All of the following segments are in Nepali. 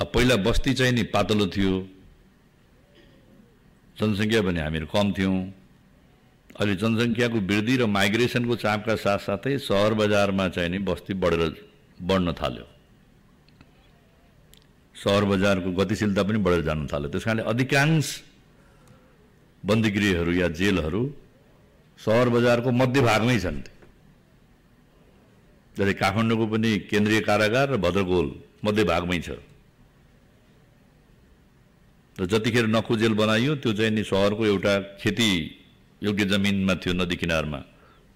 अब पहिला बस्ती चाहिँ नि पातलो थियो जनसङ्ख्या भने हामीहरू कम थियौँ अहिले जनसङ्ख्याको वृद्धि र माइग्रेसनको चापका साथसाथै सहर बजारमा चाहिँ नि बस्ती बढेर बढ्न थाल्यो सहर बजारको गतिशीलता पनि बढेर जान थाल्यो त्यस कारणले अधिकांश बन्दीगृहहरू या जेलहरू सहर बजारको मध्यभागमै छन् जस्तै काठमाडौँको पनि केन्द्रीय कारागार र भद्रगोल मध्यभागमै छ र जतिखेर नखुजेल बनाइयो त्यो चाहिँ नि सहरको एउटा खेती योग्य जमिनमा थियो नदी किनारमा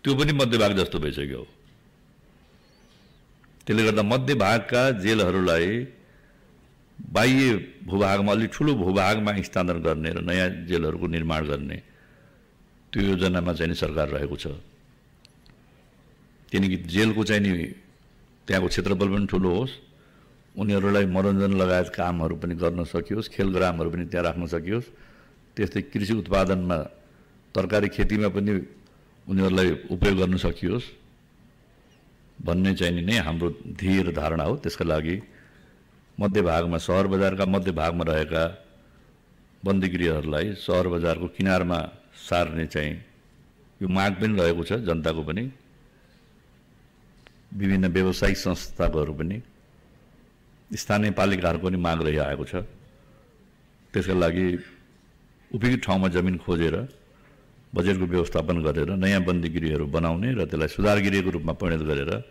त्यो पनि मध्यभाग जस्तो भइसक्यो त्यसले गर्दा मध्यभागका जेलहरूलाई बाह्य भूभागमा अलिक ठुलो भूभागमा स्थानान्तरण गर्ने र नयाँ जेलहरूको निर्माण गर्ने त्यो योजनामा चाहिँ नि सरकार रहेको छ किनकि जेलको चाहिँ नि त्यहाँको क्षेत्रफल पनि ठुलो होस् उनीहरूलाई मनोरञ्जन लगायत कामहरू पनि गर्न सकियोस् खेलग्रामहरू पनि त्यहाँ राख्न सकियोस् त्यस्तै कृषि उत्पादनमा तरकारी खेतीमा पनि उनीहरूलाई उपयोग गर्न सकियोस् भन्ने चाहिने नै हाम्रो धेर धारणा हो त्यसका लागि मध्य भागमा सहर बजारका मध्य भागमा रहेका बन्दीगृहहरूलाई सहर बजारको किनारमा सार्ने चाहिँ यो माग पनि रहेको छ जनताको पनि विभिन्न व्यवसायिक संस्थाकोहरू पनि स्थानीय पालिकाहरूको मांग माग आगे तेस का लगी उपयुक्त जमीन खोजे बजेट को व्यवस्थापन नया बंदीगिरी बनाने बनाउने सुधारगिरी के रूप में परिणत करें